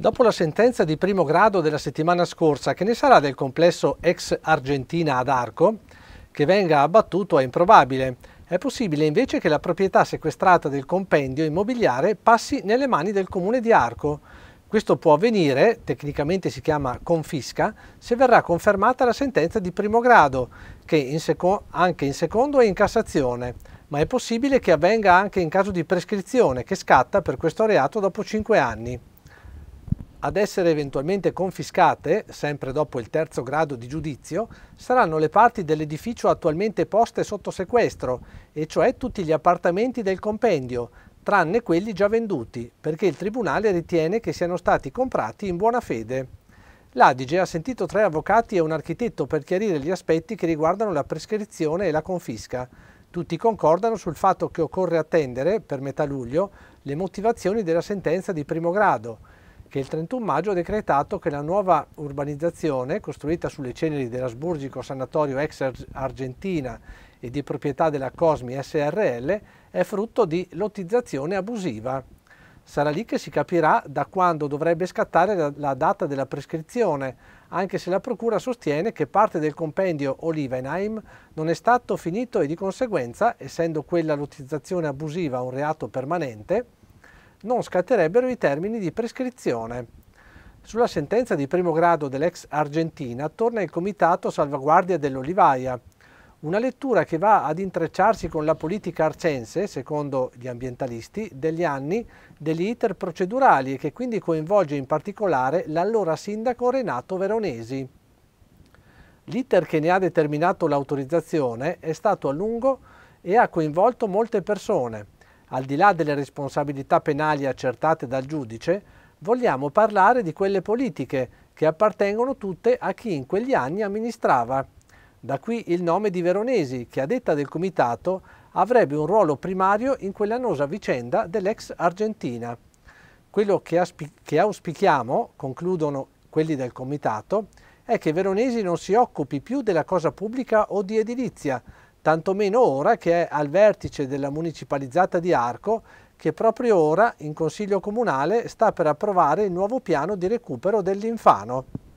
Dopo la sentenza di primo grado della settimana scorsa, che ne sarà del complesso ex Argentina ad Arco? Che venga abbattuto è improbabile. È possibile invece che la proprietà sequestrata del compendio immobiliare passi nelle mani del comune di Arco. Questo può avvenire, tecnicamente si chiama confisca, se verrà confermata la sentenza di primo grado, che in anche in secondo è in Cassazione, ma è possibile che avvenga anche in caso di prescrizione, che scatta per questo reato dopo 5 anni. Ad essere eventualmente confiscate, sempre dopo il terzo grado di giudizio, saranno le parti dell'edificio attualmente poste sotto sequestro, e cioè tutti gli appartamenti del compendio, tranne quelli già venduti, perché il Tribunale ritiene che siano stati comprati in buona fede. L'Adige ha sentito tre avvocati e un architetto per chiarire gli aspetti che riguardano la prescrizione e la confisca. Tutti concordano sul fatto che occorre attendere, per metà luglio, le motivazioni della sentenza di primo grado, che il 31 maggio ha decretato che la nuova urbanizzazione, costruita sulle ceneri dell'Asburgico Sanatorio ex Argentina e di proprietà della Cosmi SRL, è frutto di lottizzazione abusiva. Sarà lì che si capirà da quando dovrebbe scattare la, la data della prescrizione, anche se la Procura sostiene che parte del compendio Olivenheim non è stato finito e di conseguenza, essendo quella lottizzazione abusiva un reato permanente, non scatterebbero i termini di prescrizione. Sulla sentenza di primo grado dell'ex Argentina torna il Comitato Salvaguardia dell'Olivaia, una lettura che va ad intrecciarsi con la politica arcense, secondo gli ambientalisti, degli anni degli iter procedurali e che quindi coinvolge in particolare l'allora sindaco Renato Veronesi. L'iter che ne ha determinato l'autorizzazione è stato a lungo e ha coinvolto molte persone, al di là delle responsabilità penali accertate dal giudice, vogliamo parlare di quelle politiche che appartengono tutte a chi in quegli anni amministrava. Da qui il nome di Veronesi, che a detta del comitato avrebbe un ruolo primario in quell'annosa vicenda dell'ex Argentina. Quello che, che auspichiamo, concludono quelli del comitato, è che Veronesi non si occupi più della cosa pubblica o di edilizia, tantomeno ora che è al vertice della municipalizzata di Arco che proprio ora in Consiglio Comunale sta per approvare il nuovo piano di recupero dell'Infano.